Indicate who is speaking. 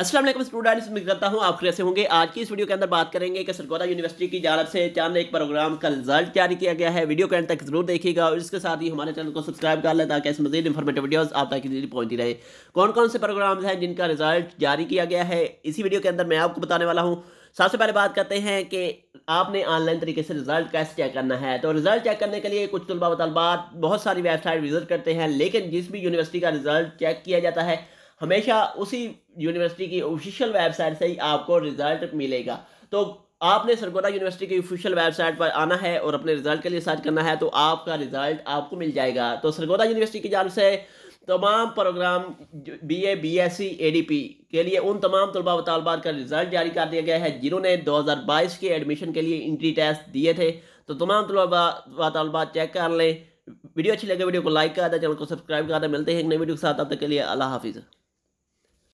Speaker 1: असल स्टूडेंट्स मैं करता हूँ आप कैसे होंगे आज की इस वीडियो के अंदर बात करेंगे कि सरगोदा यूनिवर्सिटी की जानब से चांद एक प्रोग्राम का रिजल्ट जारी किया गया है वीडियो के अंत तक जरूर देखिएगा और इसके साथ ही हमारे चैनल को सब्सक्राइब कर लें ताकि ऐसे मजीद इन्फॉर्मेटिव वीडियोस आप तक जल्दी पहुंचती रहे कौन कौन से प्रोग्राम्स हैं जिनका रिजल्ट जारी किया गया है इसी वीडियो के अंदर मैं आपको बताने वाला हूँ सबसे पहले बात करते हैं कि आपने ऑनलाइन तरीके से रिजल्ट कैसे चेक करना है तो रिजल्ट चेक करने के लिए कुछ तलबा वलबात बहुत सारी वेबसाइट विजिट करते हैं लेकिन जिस भी यूनिवर्सिटी का रिजल्ट चेक किया जाता है हमेशा उसी यूनिवर्सिटी की ऑफिशियल वेबसाइट से ही आपको रिजल्ट मिलेगा तो आपने सरगोदा यूनिवर्सिटी की ऑफिशियल वेबसाइट पर आना है और अपने रिजल्ट के लिए सर्च करना है तो आपका रिजल्ट आपको मिल जाएगा तो सरगोदा यूनिवर्सिटी की जान से तमाम program B A B S C A D P के लिए उन तमाम तलबा तलबात का रिजल्ट जारी कर दिया गया है जिन्होंने 2022 के एडमिशन के लिए इंट्री टेस्ट दिए थे तो तमाम तलबा तलबात चेक कर लें वीडियो अच्छी लगे वीडियो को लाइक कर दें चैनल को सब्सक्राइब कर दें मिलते हैं एक नई वीडियो के साथ अब तक के लिए अल्लाह हाफिज़